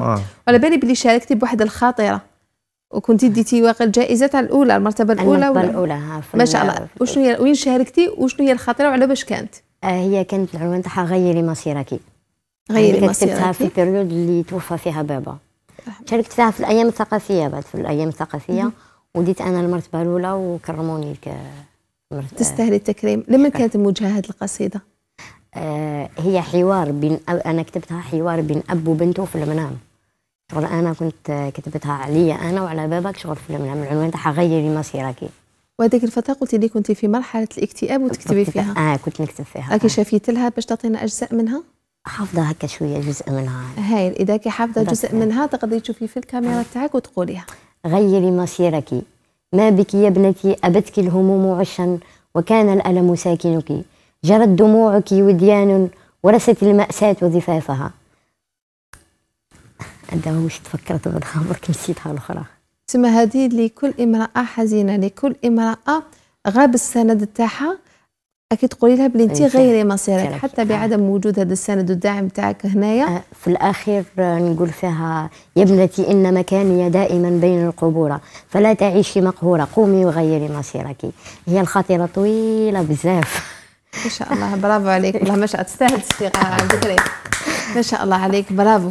آه. على بالي بلي شاركتي بواحد الخاطره وكنت ديتي واقع الجائزه تاع الاولى المرتبه الاولى المرتبه الاولى ما شاء الله وشنو هي وين شاركتي وشنو هي الخاطره وعلى باش كانت آه هي كانت العنوان تاعها غيري مصيرك غيري يعني مصيرك كتبتها في البيريود اللي توفى فيها بابا شاركت فيها في الايام الثقافيه بعد في الايام الثقافيه وديت انا المرتبه الاولى وكرموني ك تستاهلي التكريم لمن كانت موجهه هذه القصيده آه هي حوار بين انا كتبتها حوار بين اب وبنته في المنام شغل انا كنت كتبتها عليا انا وعلى بابك شغل فيلم من العنوان تاعها غيري مصيرك وهذيك الفتاه قلت لي كنت في مرحله الاكتئاب وتكتبي فيها اه كنت نكتب فيها راكي آه. شافيت لها باش تعطينا اجزاء منها حافظه هكا شويه جزء منها هاي اذا كي حافظه جزء منها تقدري تشوفي في الكاميرا آه. تاعك وتقوليها غيري مصيرك ما بك يا ابنتي ابتك الهموم عشا وكان الالم ساكنك جرت دموعك وديان ورست الماساه ضفافها عندها مش تفكرت بعد برك نسيتها الاخرى تسمى هذه لكل امراه حزينه لكل امراه غاب السند تاعها اكيد تقولي لها بلي انت غيري مصيرك حتى بعدم وجود هذا السند والدعم تاعك هنايا أه، في الاخير نقول فيها يا ابنتي ان مكاني دائما بين القبور فلا تعيشي مقهوره قومي وغيري مصيرك هي الخطيره طويله بزاف ما شاء الله برافو عليك والله ما شاء الله تستاهل الصيغه ما شاء الله عليك برافو